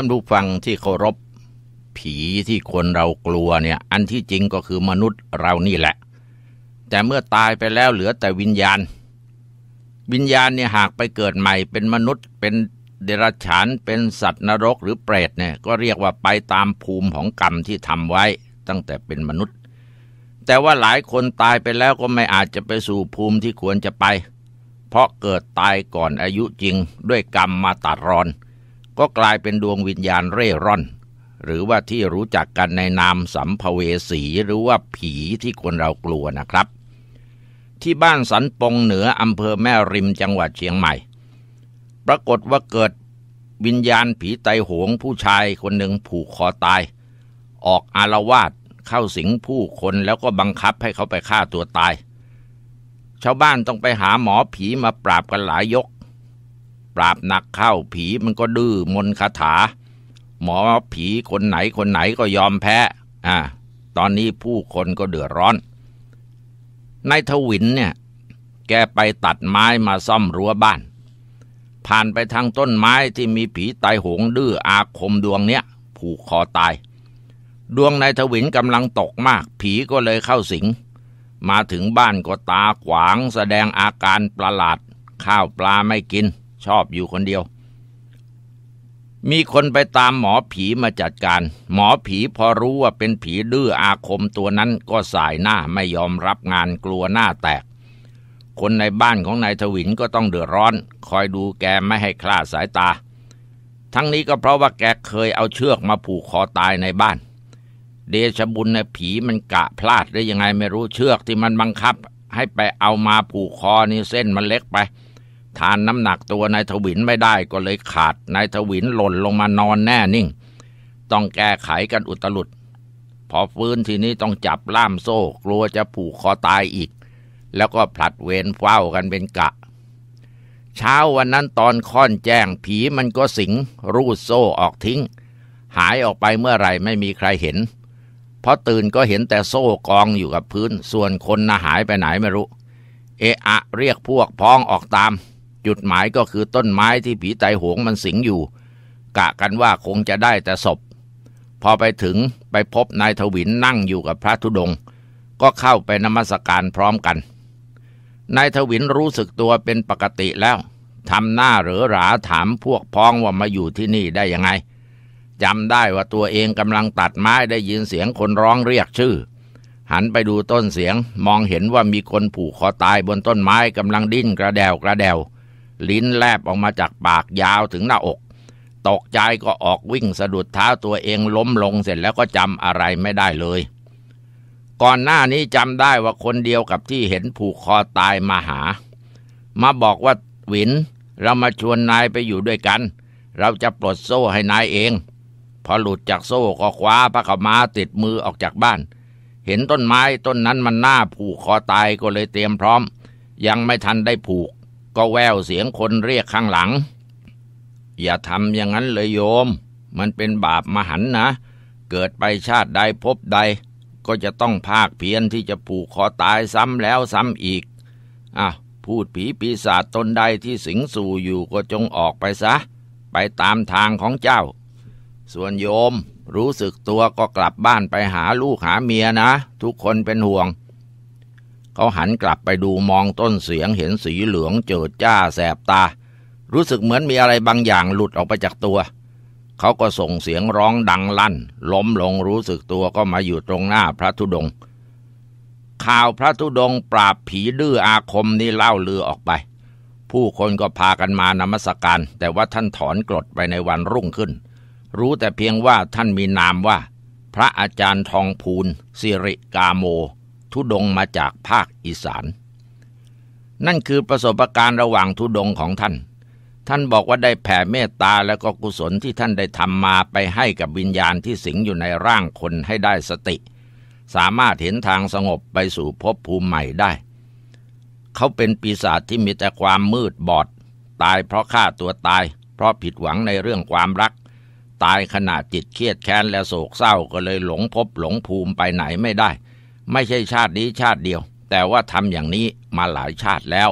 านผู้ฟังที่เคารพ ผีที่คนเรากลัวเนี่ยอันที่จริงก็คือมนุษย์เรานี่แหละ แต่เมื่อตายไปแล้วเหลือแต่วิญญาณ วิญญาณเนี่ยหากไปเกิดใหม่เป็นมนุษย์ เป็นเดรัจฉานเป็นสัตว์นรกหรือเปรตเนี่ยก็เรียกว่าไปตามภูมิของกรรมที่ทำไว้ตั้งแต่เป็นมนุษย์ แต่ว่าหลายคนตายไปแล้วก็ไม่อาจจะไปสู่ภูมิที่ควรจะไป เพราะเกิดตายก่อนอายุจริงด้วยกรรมมาตัดรอนก็กลายเป็นดวงวิญญาณเร่ร่อน หรือว่าที่รู้จักกันในนามสัมภเวสีหรือว่าผีที่คนเรากลัวนะครับ ที่บ้านสันปงเหนืออำเภอแม่ริมจังหวัดเชียงใหม่ ปรากฏว่าเกิดวิญญาณผีไตหงผู้ชายคนหนึ่งผูกคอตาย ออกอารวาสเข้าสิงผู้คนแล้วก็บังคับให้เขาไปฆ่าตัวตาย ชาวบ้านต้องไปหาหมอผีมาปราบกันหลายยกปราบหนักเข้าผีมันก็ดื้อมนคาถา หมอผีคนไหนคนไหนก็ยอมแพ้อ่าตอนนี้ผู้คนก็เดือดร้อน นายทวินเนี่ยแกไปตัดไม้มาซ่อมรั้วบ้าน ผ่านไปทางต้นไม้ที่มีผีตายหงดื้ออาคมดวงเนี้ยผูกคอตาย ดวงนายทวินกำลังตกมากผีก็เลยเข้าสิง มาถึงบ้านก็ตาขวางแสดงอาการประหลาดข้าวปลาไม่กินชอบอยู่คนเดียว มีคนไปตามหมอผีมาจัดการ หมอผีพอรู้ว่าเป็นผีดื้ออาคมตัวนั้นก็สายหน้าไม่ยอมรับงานกลัวหน้าแตก คนในบ้านของนายทวินก็ต้องเดือดร้อน คอยดูแกไม่ให้คลาดสายตา ทั้งนี้ก็เพราะว่าแกเคยเอาเชือกมาผูกคอตายในบ้าน เดชบุญนผีมันกะพลาดได้ยังไงไม่รู้เชือกที่มันบังคับ ให้ไปเอามาผูกคอนี่เส้นมันเล็กไปทานน้ำหนักตัวนายทวินไม่ได้ก็เลยขาดนายทวินหล่นลงมานอนแน่นิ่ง ต้องแก้ไขกันอุตลุด พอฟื้นทีนี้ต้องจับล่ามโซ่ กลัวจะผูกคอตายอีก แล้วก็ผลัดเวรเฝ้ากันเป็นกะ เช้าวันนั้นตอนค่อนแจ้งผีมันก็สิงรูดโซ่ออกทิ้ง หายออกไปเมื่อไรไม่มีใครเห็น พอตื่นก็เห็นแต่โซ่กองอยู่กับพื้น ส่วนคนน่ะหายไปไหนไม่รู้เอะอะเรียกพวกพ้องออกตามจุดหมายก็คือต้นไม้ที่ผีไตหงมันสิงอยู่กะกันว่าคงจะได้แต่ศพ พอไปถึงไปพบนายทวินนั่งอยู่กับพระธุดง ก็เข้าไปนมัสการพร้อมกันนายทวินรู้สึกตัวเป็นปกติแล้วทำหน้าเหรือหราถามพวกพ้องว่ามาอยู่ที่นี่ได้ยังไงจำได้ว่าตัวเองกำลังตัดไม้ได้ยินเสียงคนร้องเรียกชื่อ หันไปดูต้นเสียงมองเห็นว่ามีคนผูกคอตายบนต้นไม้กำลังดิ้นกระเดวกระเดวลิ้นแลบออกมาจากปากยาวถึงหน้าอก ตกใจก็ออกวิ่งสะดุดเท้าตัวเองล้มลงเสร็จแล้วก็จำอะไรไม่ได้เลย ก่อนหน้านี้จำได้ว่าคนเดียวกับที่เห็นผูกคอตายมาหา มาบอกว่าหวิน เรามาชวนนายไปอยู่ด้วยกัน เราจะปลดโซ่ให้นายเอง พอหลุดจากโซ่ก็คว้าพระขมาติดมือออกจากบ้าน เห็นต้นไม้ต้นนั้นมันหน้าผูกคอตายก็เลยเตรียมพร้อม ยังไม่ทันได้ผูกก็แววเสียงคนเรียกข้างหลัง อย่าทำอย่างนั้นเลยโยมมันเป็นบาปมหันนะ เกิดไปชาติใดพบใด ก็จะต้องภาคเพียนที่จะผูกคอตายซ้ำแล้วซ้ำอีก อ่ะ พูดผีปีศาจตนใดที่สิงสู่อยู่ก็จงออกไปซะ ไปตามทางของเจ้า ส่วนโยมรู้สึกตัวก็กลับบ้านไปหาลูกหาเมียนะ ทุกคนเป็นห่วงเขาหันกลับไปดูมองต้นเสียงเห็นสีเหลืองเจิดจ้าแสบตา รู้สึกเหมือนมีอะไรบางอย่างหลุดออกไปจากตัว เขาก็ส่งเสียงร้องดังลั่นล้มลงรู้สึกตัวก็มาอยู่ตรงหน้าพระธุดง ข่าวพระธุดงปราบผีดื้ออาคมนี่เล่าลือออกไป ผู้คนก็พากันมานมัสการ แต่ว่าท่านถอนกรดไปในวันรุ่งขึ้น รู้แต่เพียงว่าท่านมีนามว่า พระอาจารย์ทองพูลสิริกาโมทุดงมาจากภาคอีสาน นั่นคือประสบการณ์ระหว่างทุดงของท่าน ท่านบอกว่าได้แผ่เมตตาและก็กุศลที่ท่านได้ทำมาไปให้กับวิญญาณที่สิงอยู่ในร่างคนให้ได้สติ สามารถเห็นทางสงบไปสู่ภพภูมิใหม่ได้ เขาเป็นปีศาจที่มีแต่ความมืดบอด ตายเพราะฆ่าตัวตายเพราะผิดหวังในเรื่องความรัก ตายขณะจิตเครียดแค้นและโศกเศร้าก็เลยหลงพบหลงภูมิไปไหนไม่ได้ไม่ใช่ชาตินี้ชาติเดียว แต่ว่าทำอย่างนี้มาหลายชาติแล้ว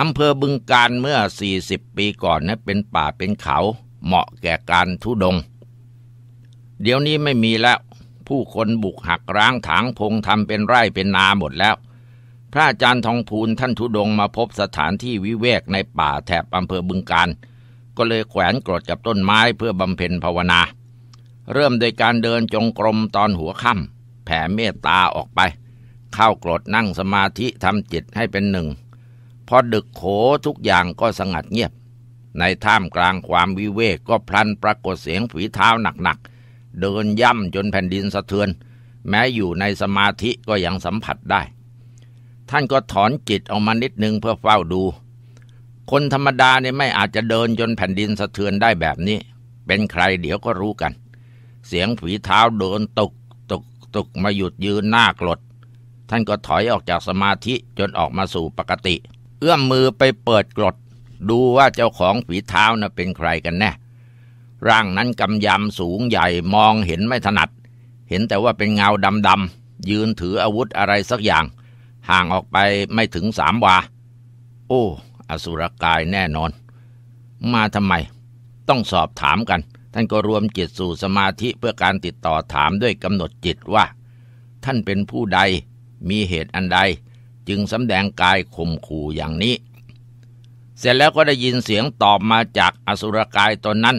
อำเภอบึงการเมื่อ40ปีก่อนนะเป็นป่าเป็นเขา เหมาะแก่การทุดง เดี๋ยวนี้ไม่มีแล้ว ผู้คนบุกหักร้างถางพงทำเป็นไร่เป็นนาหมดแล้ว พระอาจารย์ทองพูนท่านทุดงมาพบสถานที่วิเวกในป่าแถบอำเภอบึงการ ก็เลยแขวนกรดกับต้นไม้เพื่อบำเพ็ญภาวนา เริ่มโดยการเดินจงกรมตอนหัวค่ำแผ่เมตตาออกไป เข้ากรดนั่งสมาธิทำจิตให้เป็นหนึ่ง พอดึกโขทุกอย่างก็สงัดเงียบ ในท่ามกลางความวิเวกก็พลันปรากฏเสียงฝีเท้าหนักๆ เดินย่ำจนแผ่นดินสะเทือน แม้อยู่ในสมาธิก็ยังสัมผัสได้ ท่านก็ถอนจิตออกมานิดนึง เพื่อเฝ้าดู คนธรรมดาเนี่ยไม่อาจจะเดินจนแผ่นดินสะเทือนได้แบบนี้ เป็นใครเดี๋ยวก็รู้กัน เสียงฝีเท้าเดินตกตุกมาหยุดยืนหน้ากรดท่านก็ถอยออกจากสมาธิจนออกมาสู่ปกติ เอื้อมมือไปเปิดกรดดูว่าเจ้าของฝีเท้านะ่ะเป็นใครกันแน่ ร่างนั้นกำยำสูงใหญ่มองเห็นไม่ถนัด เห็นแต่ว่าเป็นเงาดำๆยืนถืออาวุธอะไรสักอย่าง ห่างออกไปไม่ถึงสามวา โอ้ อสุรกายแน่นอน มาทำไมต้องสอบถามกันท่านก็รวมจิตสู่สมาธิเพื่อการติดต่อถามด้วยกำหนดจิตว่า ท่านเป็นผู้ใดมีเหตุอันใด จึงสำแดงกายข่มขู่อย่างนี้ เสร็จแล้วก็ได้ยินเสียงตอบมาจากอสุรกายตนนั้น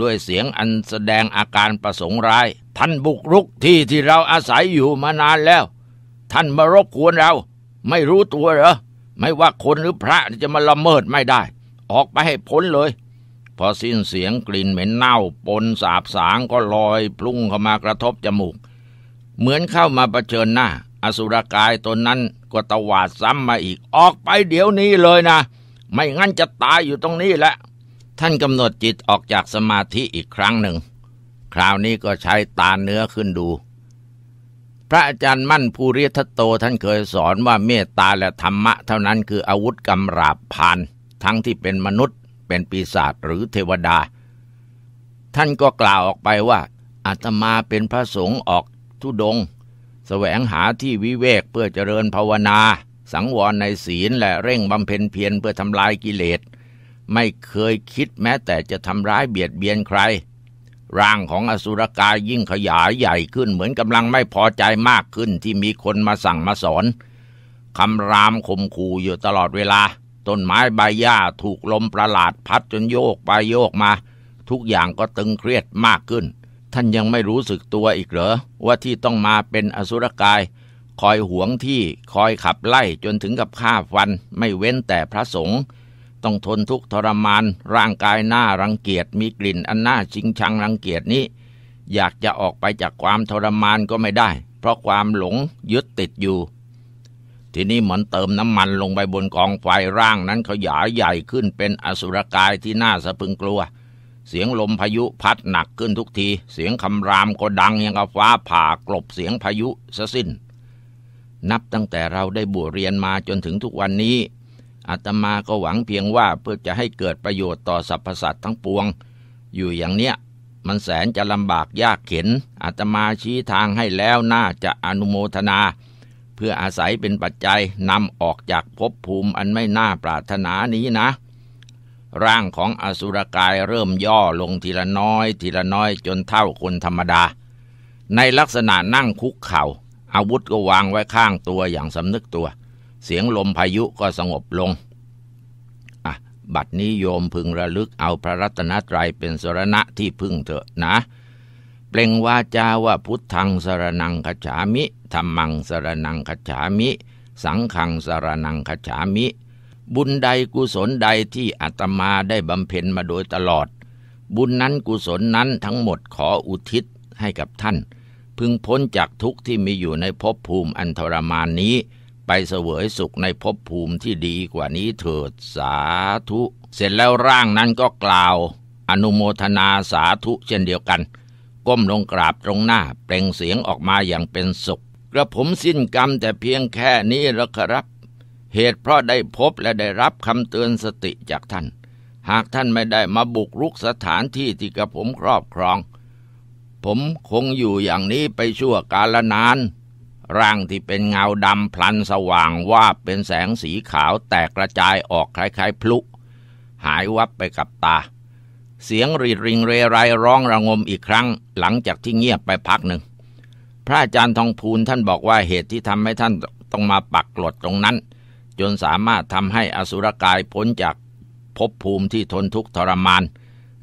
ด้วยเสียงอันแสดงอาการประสงค์ร้าย ท่านบุกรุกที่ที่เราอาศัยอยู่มานานแล้ว ท่านมารบกวนเราไม่รู้ตัวเหรอ ไม่ว่าคนหรือพระจะมาละเมิดไม่ได้ ออกไปให้พ้นเลยพอสิ้นเสียงกลิ่นเหม็นเน่า ปนสาบสางก็ลอยพลุ่งเข้ามากระทบจมูก เหมือนเข้ามาประเชิญหน้าอสุรกายตนนั้นก็ตวาดซ้ำมาอีกออกไปเดี๋ยวนี้เลยนะ ไม่งั้นจะตายอยู่ตรงนี้แหละ ท่านกำหนดจิตออกจากสมาธิอีกครั้งหนึ่ง คราวนี้ก็ใช้ตาเนื้อขึ้นดู พระอาจารย์มั่นภูริทัตโตท่านเคยสอนว่าเมตตาและธรรมะ เท่านั้นคืออาวุธกำราบพานทั้งที่เป็นมนุษย์เป็นปีศาจหรือเทวดา ท่านก็กล่าวออกไปว่าอาตมาเป็นพระสงฆ์ออกทุดงสแสวงหาที่วิเวกเพื่อเจริญภาวนา สังวรในศีลและเร่งบำเพ็ญเพียรเพื่อทำลายกิเลสไม่เคยคิดแม้แต่จะทำร้ายเบียดเบียนใคร ร่างของอสุรกายยิ่งขยายใหญ่ขึ้นเหมือนกำลังไม่พอใจมากขึ้นที่มีคนมาสั่งมาสอนคำรามข่มขู่อยู่ตลอดเวลาต้นไม้ใบหญ้าถูกลมประหลาดพัดจนโยกไปโยกมา ทุกอย่างก็ตึงเครียดมากขึ้น ท่านยังไม่รู้สึกตัวอีกเหรอ ว่าที่ต้องมาเป็นอสุรกาย คอยหวงที่คอยขับไล่จนถึงกับฆ่าฟัน ไม่เว้นแต่พระสงฆ์ต้องทนทุกทรมานร่างกายหน้ารังเกียจมีกลิ่นอันน่าชิง ชังรังเกียจนี้ อยากจะออกไปจากความทรมานก็ไม่ได้ เพราะความหลงยึดติดอยู่ทีนี้เหมือนเติมน้ำมันลงไปบนกองไฟร่างนั้นขยายใหญ่ขึ้นเป็นอสุรกายที่น่าสะพึงกลัว เสียงลมพายุพัดหนักขึ้นทุกที เสียงคำรามก็ดังยังกับฟ้าผ่ากลบเสียงพายุซะสิ้น นับตั้งแต่เราได้บวชเรียนมาจนถึงทุกวันนี้อาตมาก็หวังเพียงว่าเพื่อจะให้เกิดประโยชน์ต่อสรรพสัตว์ทั้งปวง อยู่อย่างเนี้ยมันแสนจะลำบากยากเข็นอาตมาชี้ทางให้แล้วน่าจะอนุโมทนาเพื่ออาศัยเป็นปัจจัยนำออกจากภพภูมิอันไม่น่าปรารถนานี้นะ ร่างของอสุรกายเริ่มย่อลงทีละน้อย ทีละน้อยจนเท่าคนธรรมดา ในลักษณะนั่งคุกเขา่า อาวุธก็วางไว้ข้างตัวอย่างสำนึกตัว เสียงลมพายุก็สงบลง อ่ะ บัดนี้โยมพึงระลึกเอาพระรัตนตรัยเป็นสรณะที่พึ่งเถอะนะเล่งวาจาว่าพุทธังสรนังขจามิธรรมังสรนังขจามิ สังขังสรนังขจามิ บุญใดกุศลใดที่อาตมาได้บำเพ็ญมาโดยตลอด บุญนั้นกุศลนั้นทั้งหมดขออุทิศให้กับท่าน พึงพ้นจากทุกข์ที่มีอยู่ในภพภูมิอันทรมานนี้ ไปเสวยสุขในภพภูมิที่ดีกว่านี้เถิดสาธุเสร็จแล้วร่างนั้นก็กล่าว อนุโมทนาสาธุเช่นเดียวกันก้มลงกราบตรงหน้าเปล่งเสียงออกมาอย่างเป็นสุขกระผมสิ้นกรรมแต่เพียงแค่นี้ละครับ เหตุเพราะได้พบและได้รับคำเตือนสติจากท่าน หากท่านไม่ได้มาบุกรุกสถานที่ที่กระผมครอบครอง ผมคงอยู่อย่างนี้ไปชั่วกาลนาน ร่างที่เป็นเงาดำพลันสว่างว่าเป็นแสงสีขาวแตกกระจายออกคล้ายๆพลุ หายวับไปกับตาเสียงรีดริงเรไรร้องระงมอีกครั้งหลังจากที่เงียบไปพักหนึ่ง พระอาจารย์ทองพูนท่านบอกว่าเหตุที่ทำให้ท่านต้องมาปักกลดตรงนั้น จนสามารถทำให้อสุรกาย พ้นจากภพภูมิที่ทนทุกข์ทรมาน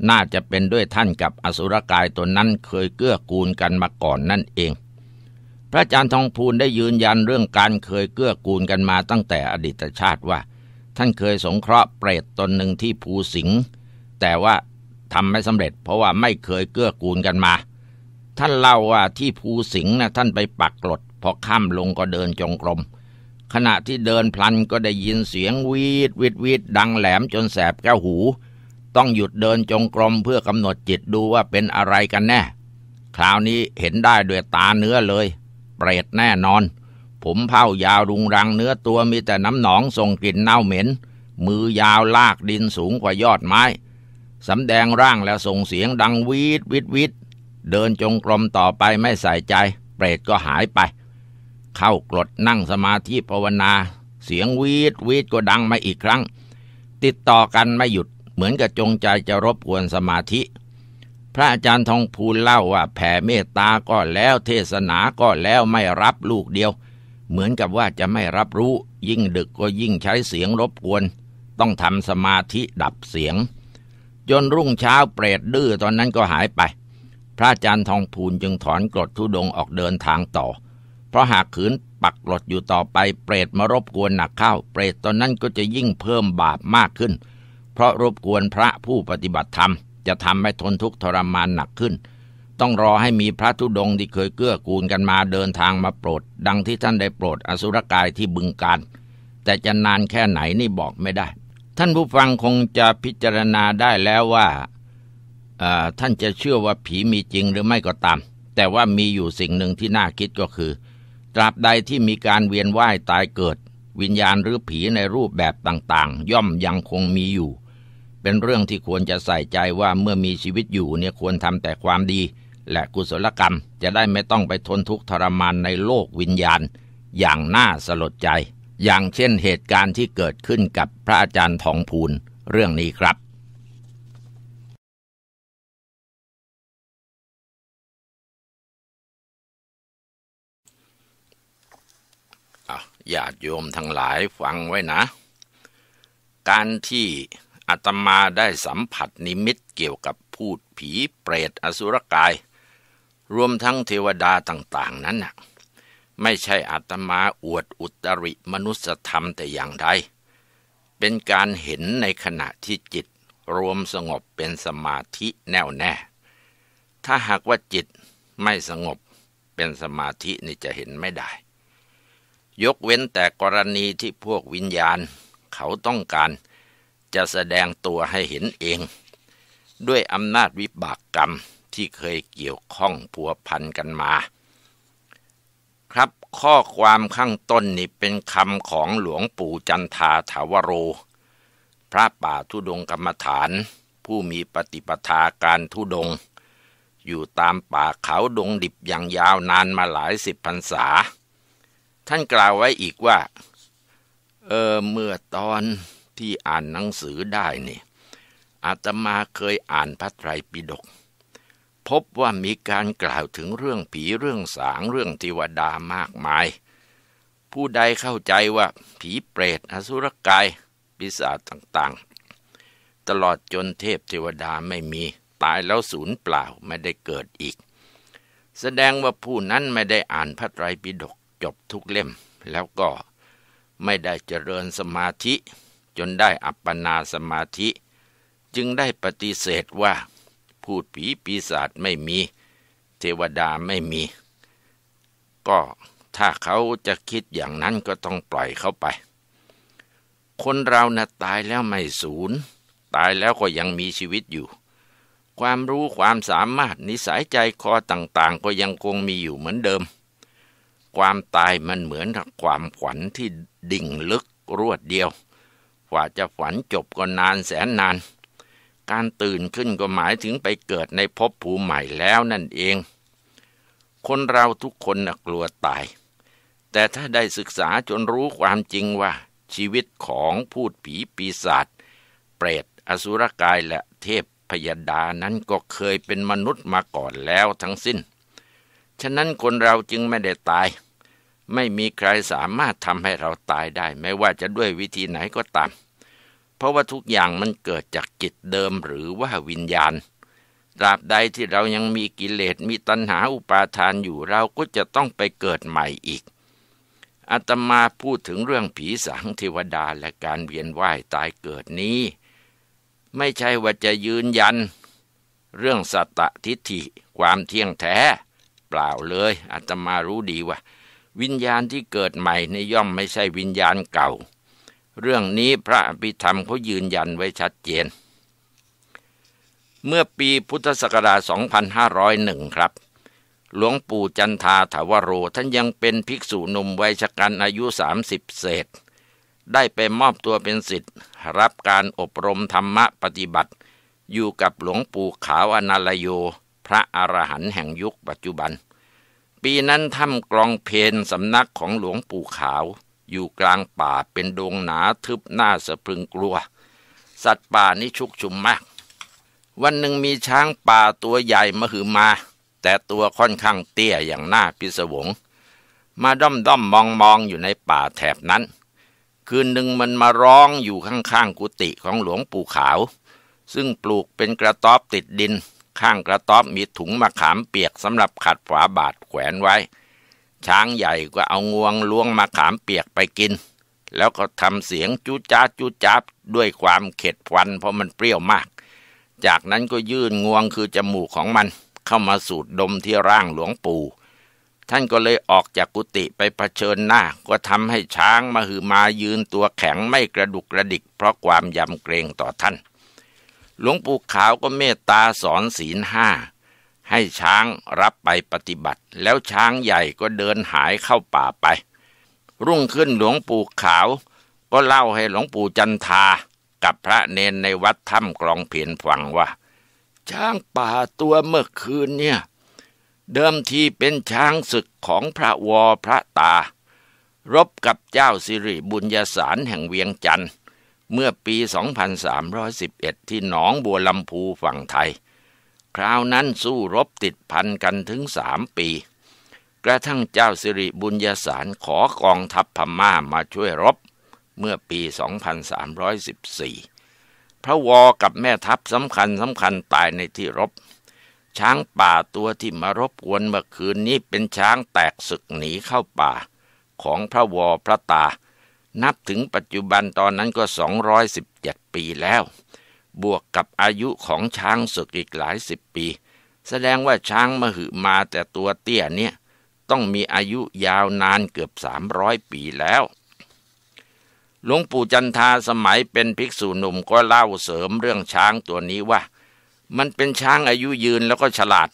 น่าจะเป็นด้วยท่านกับอสุรกายตนนั้นเคยเกื้อกูลกันมาก่อนนั่นเอง พระอาจารย์ทองพูนได้ยืนยันเรื่องการเคยเกื้อกูลกันมาตั้งแต่อดีตชาติว่า ท่านเคยสงเคราะห์เปรตตนหนึ่งที่ภูสิงแต่ว่าทำไม่สำเร็จเพราะว่าไม่เคยเกื้อกูลกันมา ท่านเล่าว่าที่ภูสิงห์นะท่านไปปักกลด พอค่ำลงก็เดินจงกรมขณะที่เดินพลันก็ได้ยินเสียงวีดวิดวิดดังแหลมจนแสบแก้วหู ต้องหยุดเดินจงกรมเพื่อกำหนดจิตดูว่าเป็นอะไรกันแน่ คราวนี้เห็นได้ด้วยตาเนื้อเลย เปรตแน่นอน ผมเผ้ายาวรุงรังเนื้อตัวมีแต่น้ำหนองส่งกลิ่นเน่าเหม็น มือยาวลากดินสูงกว่ายอดไม้สำแดงร่างแล้วส่งเสียงดังวีดวิดวิดเดินจงกรมต่อไปไม่ใส่ใจเปรตก็หายไป เข้ากรดนั่งสมาธิภาวนาเสียงวีดวีดก็ดังมาอีกครั้ง ติดต่อกันไม่หยุดเหมือนกับจงใจจะรบกวนสมาธิ พระอาจารย์ทองภูลเล่าว่าแผ่เมตตาก็แล้วเทศนาก็แล้วไม่รับลูกเดียวเหมือนกับว่าจะไม่รับรู้ยิ่งดึกก็ยิ่งใช้เสียงรบกวนต้องทำสมาธิดับเสียงจนรุ่งเช้าเปรตดื้อตอนนั้นก็หายไป พระอาจารย์ทองพูนจึงถอนกรดทุดงออกเดินทางต่อ เพราะหากขืนปักกรดอยู่ต่อไปเปรตมารบกวนหนักเข้าเปรตตอนนั้นก็จะยิ่งเพิ่มบาปมากขึ้น เพราะรบกวนพระผู้ปฏิบัติธรรมจะทำให้ทนทุกข์ทรมานหนักขึ้น ต้องรอให้มีพระธุดงที่เคยเกื้อกูลกันมาเดินทางมาโปรดดังที่ท่านได้โปรดอสุรกายที่บึงการ แต่จะนานแค่ไหนนี่บอกไม่ได้ท่านผู้ฟังคงจะพิจารณาได้แล้วว่าท่านจะเชื่อว่าผีมีจริงหรือไม่ก็ตาม แต่ว่ามีอยู่สิ่งหนึ่งที่น่าคิดก็คือ ตราบใดที่มีการเวียนว่ายตายเกิด วิญญาณหรือผีในรูปแบบต่าง ๆ ย่อมยังคงมีอยู่ เป็นเรื่องที่ควรจะใส่ใจว่าเมื่อมีชีวิตอยู่เนี่ยควรทำแต่ความดี และกุศลกรรม จะได้ไม่ต้องไปทนทุกข์ทรมานในโลกวิญญาณอย่างน่าสลดใจอย่างเช่นเหตุการณ์ที่เกิดขึ้นกับพระอาจารย์ทองพูลเรื่องนี้ครับ อย่าโยมทั้งหลายฟังไว้นะ การที่อาตมาได้สัมผัสนิมิตเกี่ยวกับพูดผีเปรตอสุรกาย รวมทั้งเทวดาต่าง ๆนั้นนะ่ะไม่ใช่อาตมาอวดอุตริมนุสธรรมแต่อย่างใด เป็นการเห็นในขณะที่จิตรวมสงบเป็นสมาธิแน่วแน่ ถ้าหากว่าจิตไม่สงบเป็นสมาธินี่จะเห็นไม่ได้ ยกเว้นแต่กรณีที่พวกวิญญาณ เขาต้องการจะแสดงตัวให้เห็นเอง ด้วยอำนาจวิบากกรรมที่เคยเกี่ยวข้องพัวพันกันมาครับข้อความข้างต้นนี่เป็นคำของหลวงปู่จันทาถาวโร พระป่าทุดงกรรมฐาน ผู้มีปฏิปทาการทุดง อยู่ตามป่าเขาดงดิบอย่างยาวนานมาหลายสิบพรรษา ท่านกล่าวไว้อีกว่า เออเมื่อตอนที่อ่านหนังสือได้นี่อาตมาเคยอ่านพระไตรปิฎกพบว่ามีการกล่าวถึงเรื่องผีเรื่องสาง เรื่องเทวดามากมาย ผู้ใดเข้าใจว่าผีเปรตอสุรกายปิศาจต่างๆ ตลอดจนเทพเทวดาไม่มี ตายแล้วสูญเปล่าไม่ได้เกิดอีก แสดงว่าผู้นั้นไม่ได้อ่านพระไตรปิฎกจบทุกเล่ม แล้วก็ไม่ได้เจริญสมาธิ จนได้อัปปนาสมาธิ จึงได้ปฏิเสธว่าพูดผีปีศาจไม่มีเทวดาไม่มี ก็ถ้าเขาจะคิดอย่างนั้นก็ต้องปล่อยเขาไป คนเรานะ่ะตายแล้วไม่สูญตายแล้วก็ยังมีชีวิตอยู่ ความรู้ความสามารถนิสัยใจคอต่าง ๆ ก็ยังคงมีอยู่เหมือนเดิม ความตายมันเหมือนความขวัญที่ดิ่งลึกรวดเดียวกว่าจะฝันจบก็นานแสนนานานการตื่นขึ้นก็หมายถึงไปเกิดในภพภูมิใหม่แล้วนั่นเอง คนเราทุกคนนะกลัวตาย แต่ถ้าได้ศึกษาจนรู้ความจริงว่า ชีวิตของพูดผีปีศาจเปรตอสุรกายและเทพพยดานั้นก็เคยเป็นมนุษย์มาก่อนแล้วทั้งสิ้น ฉะนั้นคนเราจึงไม่ได้ตาย ไม่มีใครสามารถทำให้เราตายได้ ไม่ว่าจะด้วยวิธีไหนก็ตามเพราะว่าทุกอย่างมันเกิดจากจิตเดิมหรือว่าวิญญาณ ตราบใดที่เรายังมีกิเลสมีตัณหาอุปาทานอยู่เราก็จะต้องไปเกิดใหม่อีกอาตมาพูดถึงเรื่องผีสางเทวดาและการเวียนว่ายตายเกิดนี้ ไม่ใช่ว่าจะยืนยัน เรื่องสัตตทิฏฐิ ความเที่ยงแท้ เปล่าเลยอาตมารู้ดีว่า วิญญาณที่เกิดใหม่ในย่อมไม่ใช่วิญญาณเก่าเรื่องนี้พระอภิธรรมเขายืนยันไว้ชัดเจน เมื่อปีพุทธศักราช 2501 ครับ หลวงปู่จันทาถาวโรท่านยังเป็นภิกษุหนุ่มวัยชกันอายุ 30 เศษ ได้ไปมอบตัวเป็นสิทธิ์รับการอบรมธรรมะปฏิบัติ อยู่กับหลวงปู่ขาวอนาลโย พระอรหันต์แห่งยุคปัจจุบัน ปีนั้นทำกลองเพนสำนักของหลวงปู่ขาวอยู่กลางป่าเป็นดงหนาทึบหน้าสะพรึงกลัว สัตว์ป่านี้ชุกชุมมาก วันหนึ่งมีช้างป่าตัวใหญ่มาหือมา แต่ตัวค่อนข้างเตี้ยอย่างหน้าพิศวงมาด้อมด้อมมองมองอยู่ในป่าแถบนั้น คืนหนึ่งมันมาร้องอยู่ข้างๆ กุฏิของหลวงปู่ขาว ซึ่งปลูกเป็นกระต๊อบติดดินข้างกระต๊อบมีถุงมะขามเปียกสำหรับขัดฝาบาดแขวนไว้ช้างใหญ่ก็เอางวงล้วงมาขามเปียกไปกิน แล้วก็ทำเสียงจูจ้าจูจ้าด้วยความเข็ดพันเพราะมันเปรี้ยวมาก จากนั้นก็ยื่นงวงคือจมูกของมัน เข้ามาสูดดมที่ร่างหลวงปู่ท่านก็เลยออกจากกุฏิไปเผชิญหน้า ก็ทำให้ช้างมาหือมายืนตัวแข็งไม่กระดุกกระดิก เพราะความยำเกรงต่อท่าน หลวงปู่ขาวก็เมตตาสอนศีลห้าให้ช้างรับไปปฏิบัติ แล้วช้างใหญ่ก็เดินหายเข้าป่าไป รุ่งขึ้นหลวงปู่ขาว ก็เล่าให้หลวงปู่จันทา กับพระเนนในวัดถ้ำกลองเพียนฟังว่า ช้างป่าตัวเมื่อคืนเนี่ย เดิมทีเป็นช้างศึกของพระวอพระตา รบกับเจ้าสิริบุญญาสารแห่งเวียงจันทร์เมื่อปี 2311 ที่หนองบัวลำพูฝั่งไทยคราวนั้นสู้รบติดพันกันถึงสามปี กระทั่งเจ้าสิริบุญญาสารขอกองทัพพม่ามาช่วยรบ เมื่อปี 2314 พระวอกับแม่ทัพสำคัญสำคัญตายในที่รบ ช้างป่าตัวที่มารบกวนเมื่อคืนนี้เป็นช้างแตกศึกหนีเข้าป่า ของพระวอพระตา นับถึงปัจจุบันตอนนั้นก็ 217 ปีแล้วบวกกับอายุของช้างศึกอีกหลายสิบปี แสดงว่าช้างมหึมาแต่ตัวเตี้ยเนี่ย ต้องมีอายุยาวนานเกือบสามร้อยปีแล้วหลวงปู่จันทาสมัยเป็นภิกษุหนุ่มก็เล่าเสริมเรื่องช้างตัวนี้ว่า มันเป็นช้างอายุยืนแล้วก็ฉลาด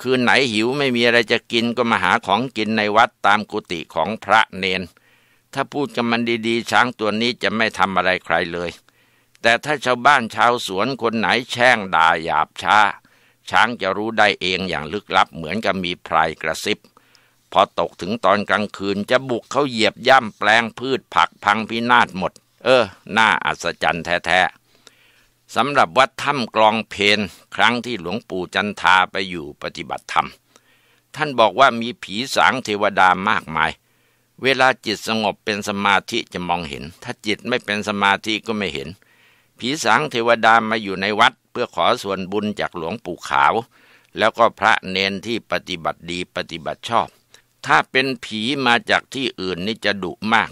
คืนไหนหิวไม่มีอะไรจะกินก็มาหาของกินในวัดตามกุฏิของพระเนน ถ้าพูดกับมันดีๆ ช้างตัวนี้จะไม่ทำอะไรใครเลยแต่ถ้าชาวบ้านชาวสวนคนไหนแช่งด่าหยาบช้า ช้างจะรู้ได้เองอย่างลึกลับ เหมือนกับมีพรายกระซิบ พอตกถึงตอนกลางคืนจะบุกเขาเหยียบย่ำแปลงพืชผักพังพินาศหมด เออ น่าอัศจรรย์แท้ ๆ สำหรับวัดถ้ำกลองเพนครั้งที่หลวงปู่จันทาไปอยู่ปฏิบัติธรรม ท่านบอกว่ามีผีสางเทวดามากมาย เวลาจิตสงบเป็นสมาธิจะมองเห็น ถ้าจิตไม่เป็นสมาธิก็ไม่เห็นผีสางเทวดามาอยู่ในวัดเพื่อขอส่วนบุญจากหลวงปู่ขาว แล้วก็พระเนนที่ปฏิบัติดีปฏิบัติชอบ ถ้าเป็นผีมาจากที่อื่นนี่จะดุมาก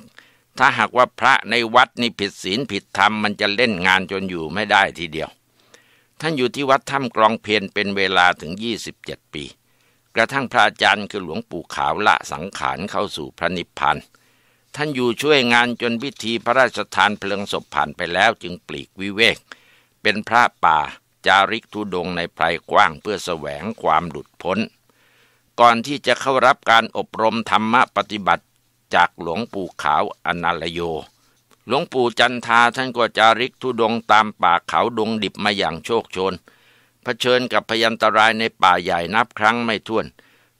ถ้าหากว่าพระในวัดนี่ผิดศีลผิดธรรมมันจะเล่นงานจนอยู่ไม่ได้ทีเดียวท่านอยู่ที่วัดถ้ำกรองเพนเป็นเวลาถึง27 ปี กระทั่งพระอาจารย์คือหลวงปู่ขาวละสังขารเข้าสู่พระนิพพานเท่านอยู่ช่วยงานจนพิธีพระราชทานเพลิงศพผ่านไปแล้วจึงปลีกวิเวก เป็นพระป่าจาริกทุดงในไพรกว้างเพื่อแสวงความหลุดพ้นก่อนที่จะเข้ารับการอบรมธรรมปฏิบัติจากหลวงปู่ขาวอนาลโย หลวงปู่จันทาท่านก็จาริกทุดงตามป่าเขาดงดิบมาอย่างโชคชนเผชิญกับพยันตรายในป่าใหญ่นับครั้งไม่ถ้วน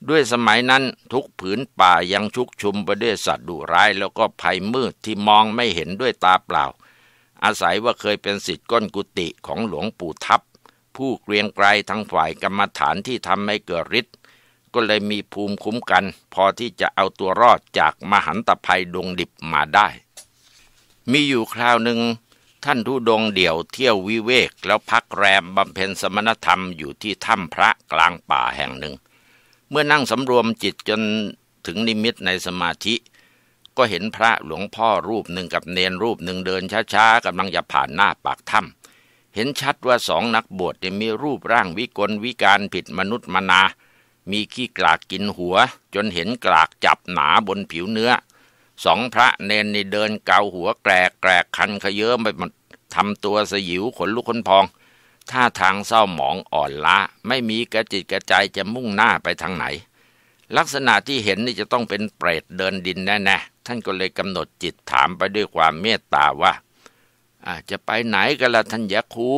ด้วยสมัยนั้นทุกผืนป่ายังชุกชุมไปด้วยสัตว์ดุร้ายแล้วก็ภัยมืดที่มองไม่เห็นด้วยตาเปล่า อาศัยว่าเคยเป็นสิทธิ์ก้นกุฏิของหลวงปู่ทับผู้เกรียงไกรทั้งฝ่ายกรรมฐานที่ทำให้เกิดฤทธิ์ก็เลยมีภูมิคุ้มกันพอที่จะเอาตัวรอดจากมหันตภัยดงดิบมาได้ มีอยู่คราวหนึ่ง ท่านทุดงเดี่ยวเที่ยววิเวกแล้วพักแรมบำเพ็ญสมณธรรมอยู่ที่ถ้ำพระกลางป่าแห่งหนึ่งเมื่อนั่งสำรวมจิตจนถึงนิมิตในสมาธิ ก็เห็นพระหลวงพ่อรูปหนึ่งกับเนนรูปหนึ่งเดินช้าๆ กำลังจะผ่านหน้าปากถ้ำ เห็นชัดว่าสองนักบวชมีรูปร่างวิกลวิการผิดมนุษย์มนา มีขี้กลากกินหัว จนเห็นกลากจับหนาบนผิวเนื้อ สองพระเนนนี่เดินเกาหัวแกรก แกรกคันขยเยอะไปหมดทำตัวสยิวขนลุกขนพองท่าทางเศร้าหมองอ่อนล้า ไม่มีกระจิตกระใจจะมุ่งหน้าไปทางไหน ลักษณะที่เห็นนี่จะต้องเป็นเปรตเดินดินแน่ๆท่านก็เลยกำหนดจิตถามไปด้วยความเมตตาว่าอจะไปไหนกันละท่านยาคู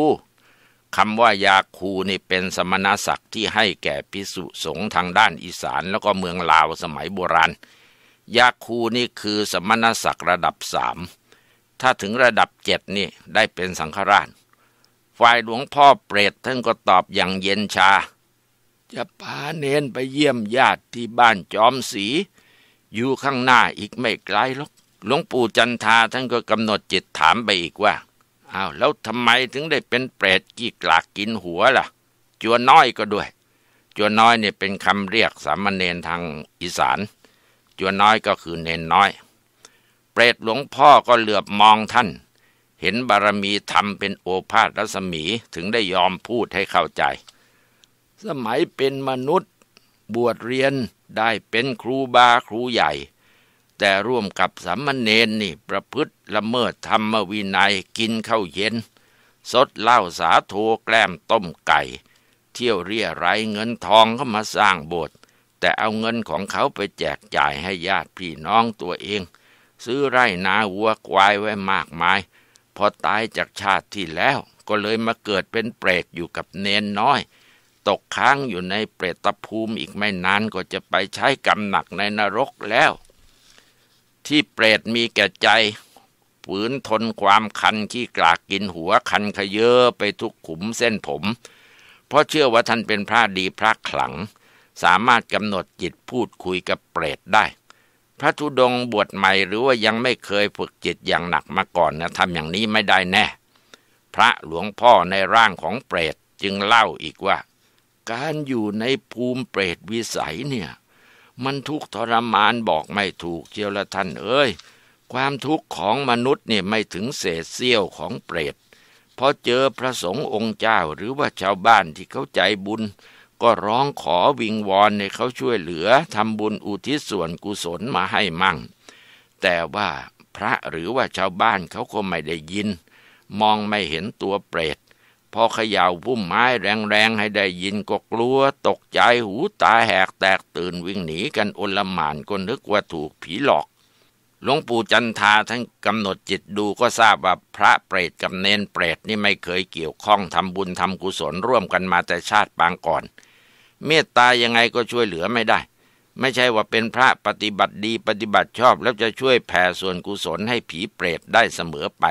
คำว่ายาคูนี่เป็นสมณศักดิ์ที่ให้แก่พิสุสงฆ์ทางด้านอีสานแล้วก็เมืองลาวสมัยโบราณ ยาคูนี่คือสมณศักดิ์ระดับสามถ้าถึงระดับเจ็ดนี่ได้เป็นสังฆราชฝ่ายหลวงพ่อเปรตท่านก็ตอบอย่างเย็นชา จะพาเนนไปเยี่ยมญาติที่บ้านจอมสี อยู่ข้างหน้าอีกไม่ไกลหรอกหลวงปู่จันทาท่านก็กำหนดจิตถามไปอีกว่าอ้าวแล้วทำไมถึงได้เป็นเปรตกี่กลากกินหัวล่ะจัวน้อยก็ด้วย จัวน้อยเนี่ยเป็นคำเรียกสามเณรทางอีสาน จัวน้อยก็คือเนนน้อย เปรตหลวงพ่อก็เหลือบมองท่านเห็นบารมีธรรมเป็นโอภาษรัศมีถึงได้ยอมพูดให้เข้าใจ สมัยเป็นมนุษย์บวชเรียนได้เป็นครูบาครูใหญ่ แต่ร่วมกับสามเณรนี่ประพฤติละเมิดธรรมวินัยกินข้าวเย็น สดเหล้าสาโทแกล้มต้มไก่ เที่ยวเรียไรเงินทองเข้ามาสร้างโบสถ์แต่เอาเงินของเขาไปแจกจ่ายให้ญาติพี่น้องตัวเอง ซื้อไร่นาวัวควายไว้มากมายพอตายจากชาติที่แล้ว ก็เลยมาเกิดเป็นเปรตอยู่กับเนนน้อย ตกค้างอยู่ในเปรตภูมิอีกไม่นานก็จะไปใช้กรรมหนักในนรกแล้ว ที่เปรตมีแก่ใจฝืนทนความคันขี้กลากกินหัวคันขยเยอไปทุกขุมเส้นผม เพราะเชื่อว่าท่านเป็นพระดีพระขลัง สามารถกำหนดจิตพูดคุยกับเปรตได้พระธุดงบวชใหม่หรือว่ายังไม่เคยฝึกจิตอย่างหนักมาก่อนนะทำอย่างนี้ไม่ได้แน่พระหลวงพ่อในร่างของเปรตจึงเล่าอีกว่า การอยู่ในภูมิเปรตวิสัยเนี่ย มันทุกทรมานบอกไม่ถูกเจียวละท่านเอ้ย ความทุกข์ของมนุษย์เนี่ยไม่ถึงเศษเสี้ยวของเปรตพอเจอพระสงฆ์องค์เจ้าหรือว่าชาวบ้านที่เข้าใจบุญก็ร้องขอวิงวอนให้เขาช่วยเหลือทำบุญอุทิศส่วนกุศลมาให้มั่ง แต่ว่าพระหรือว่าชาวบ้านเขาก็ไม่ได้ยิน มองไม่เห็นตัวเปรต พอเขย่าพุ่มไม้แรงๆ ให้ได้ยินก็กลัวตกใจหูตาแหกแตกตื่นวิ่งหนีกันอลหมานก็นึกว่าถูกผีหลอก หลวงปู่จันทาท่านกำหนดจิตดูก็ทราบว่าพระเปรตกับเนนเปรตนี่ไม่เคยเกี่ยวข้องทำบุญทำกุศลร่วมกันมาแต่ชาติปางก่อนเมตตายังไงก็ช่วยเหลือไม่ได้ ไม่ใช่ว่าเป็นพระปฏิบัติดีปฏิบัติชอบแล้วจะช่วยแผ่ส่วนกุศลให้ผีเปรตได้เสมอไป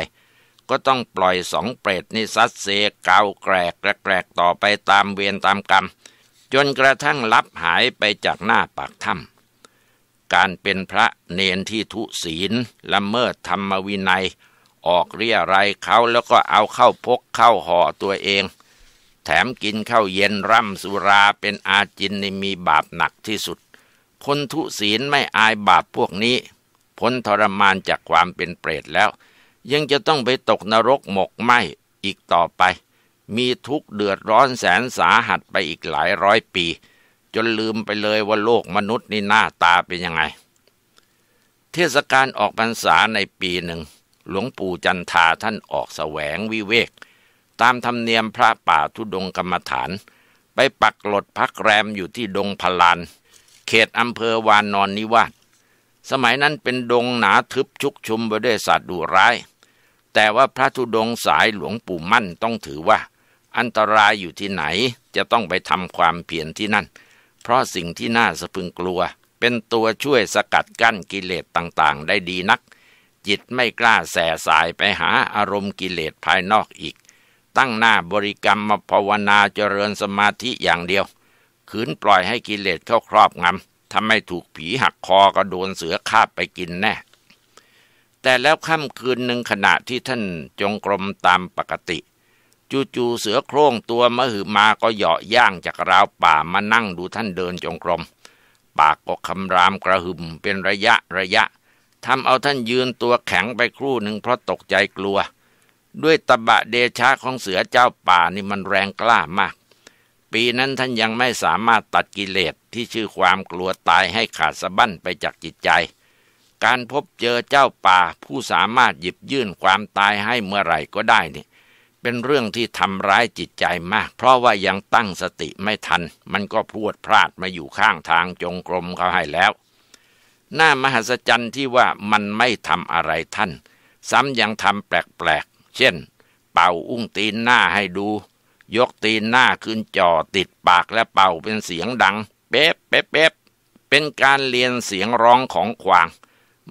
ก็ต้องปล่อยสองเปรตนิสซัดเซกาวแกรกแกรก ต่อไปตามเวียนตามกรรม จนกระทั่งลับหายไปจากหน้าปากถ้ำการเป็นพระเนนที่ทุศีลละเมิดธรรมวินัยออกเรียอะไรเขาแล้วก็เอาเข้าพกเข้าห่อตัวเองแถมกินข้าวเย็นร่ำสุราเป็นอาจินในมีบาปหนักที่สุด คนทุศีลไม่อายบาปพวกนี้พ้นทรมานจากความเป็นเปรตแล้ว ยังจะต้องไปตกนรกหมกไหมอีกต่อไป มีทุกเดือดร้อนแสนสาหัสไปอีกหลายร้อยปี จนลืมไปเลยว่าโลกมนุษย์นี่หน้าตาเป็นยังไง เทศกาลออกพรรษาในปีหนึ่ง หลวงปู่จันทาท่านออกแสวงวิเวกตามธรรมเนียมพระป่าทุดงกรรมฐาน ไปปักหลดพักแรมอยู่ที่ดงพลาน เขตอำเภอวานนอนนิวาสสมัยนั้นเป็นดงหนาทึบชุกชุมไปด้วยสัตว์ดุร้าย แต่ว่าพระธุดงสายหลวงปู่มั่นต้องถือว่า อันตรายอยู่ที่ไหนจะต้องไปทำความเพียรที่นั่น เพราะสิ่งที่น่าสะพึงกลัว เป็นตัวช่วยสกัดกั้นกิเลสต่างๆ ได้ดีนัก จิตไม่กล้าแส่สายไปหาอารมณ์กิเลสภายนอกอีกตั้งหน้าบริกรรมมาภาวนาเจริญสมาธิอย่างเดียวขืนปล่อยให้กิเลสเข้าครอบงำทำให้ถูกผีหักคอก็โดนเสือคาบไปกินแน่ แต่แล้วค่ำคืนหนึ่งขณะที่ท่านจงกรมตามปกติ จู่ๆเสือโคร่งตัวมหือมาก็เหาะย่างจากราวป่ามานั่งดูท่านเดินจงกรม ปากก็คำรามกระหึ่มเป็นระยะระยะทำเอาท่านยืนตัวแข็งไปครู่หนึ่งเพราะตกใจกลัวด้วยตบะเดชะของเสือเจ้าป่านี่มันแรงกล้ามาก ปีนั้นท่านยังไม่สามารถตัดกิเลสที่ชื่อความกลัวตายให้ขาดสะบั้นไปจากจิตใจ การพบเจอเจ้าป่า ผู้สามารถหยิบยื่นความตายให้เมื่อไหร่ก็ได้นี่ เป็นเรื่องที่ทำร้ายจิตใจมาก เพราะว่ายังตั้งสติไม่ทัน มันก็พวดพลาดมาอยู่ข้างทางจงกรมเขาให้แล้ว หน้ามหัศจรรย์ที่ว่ามันไม่ทำอะไรท่าน ซ้ำยังทำแปลกเช่นเป่าอุ้งตีนหน้าให้ดู ยกตีนหน้าขึ้นจ่อติดปากและเป่าเป็นเสียงดัง เป๊ะเป๊ะเป๊ะเป็นการเรียนเสียงร้องของควาง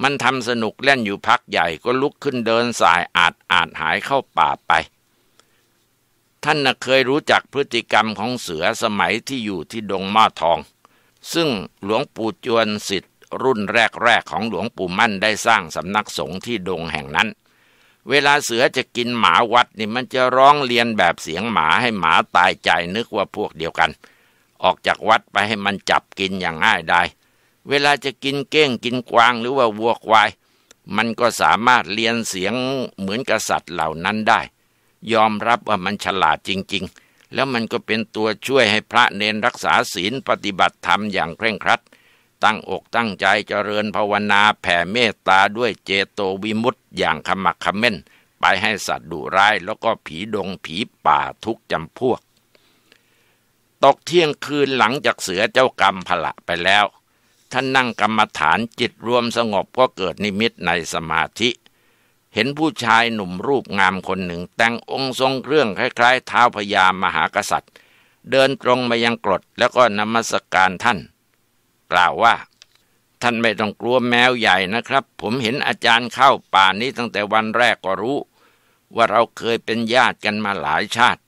มันทำสนุกเล่นอยู่พักใหญ่ก็ลุกขึ้นเดินสายอาจอาจหายเข้าป่าไป ท่านนะเคยรู้จักพฤติกรรมของเสือสมัยที่อยู่ที่ดงม้อทอง ซึ่งหลวงปู่จวนสิทธิ์รุ่นแรกๆของหลวงปู่มั่นได้สร้างสำนักสงฆ์ที่ดงแห่งนั้นเวลาเสือจะกินหมาวัดนี่มันจะร้องเรียนแบบเสียงหมาให้หมาตายใจนึกว่าพวกเดียวกัน ออกจากวัดไปให้มันจับกินอย่างง่ายได้เวลาจะกินเก้งกินกวางหรือว่าวัวควายมันก็สามารถเรียนเสียงเหมือนกษัตริย์เหล่านั้นได้ ยอมรับว่ามันฉลาดจริงๆ แล้วมันก็เป็นตัวช่วยให้พระเนนรักษาศีลปฏิบัติธรรมอย่างเคร่งครัดตั้งอกตั้งใจเจริญภาวนาแผ่เมตตาด้วยเจโตวิมุตต์อย่างขมักขม้นไปให้สัตว์ดุร้ายแล้วก็ผีดงผีป่าทุกจำพวก ตกเที่ยงคืนหลังจากเสือเจ้ากรรมพละไปแล้ว ท่านนั่งกรรมฐานจิตรวมสงบก็เกิดนิมิตในสมาธิ เห็นผู้ชายหนุ่มรูปงามคนหนึ่งแต่งองค์ทรงเครื่องคล้ายๆเท้าพญามหากษัตริย์ เดินตรงมายังกรด แล้วก็นมัสการท่านกล่าวว่า ท่านไม่ต้องกลัวแมวใหญ่นะครับ ผมเห็นอาจารย์เข้าป่านี้ตั้งแต่วันแรกก็รู้ ว่าเราเคยเป็นญาติกันมาหลายชาติ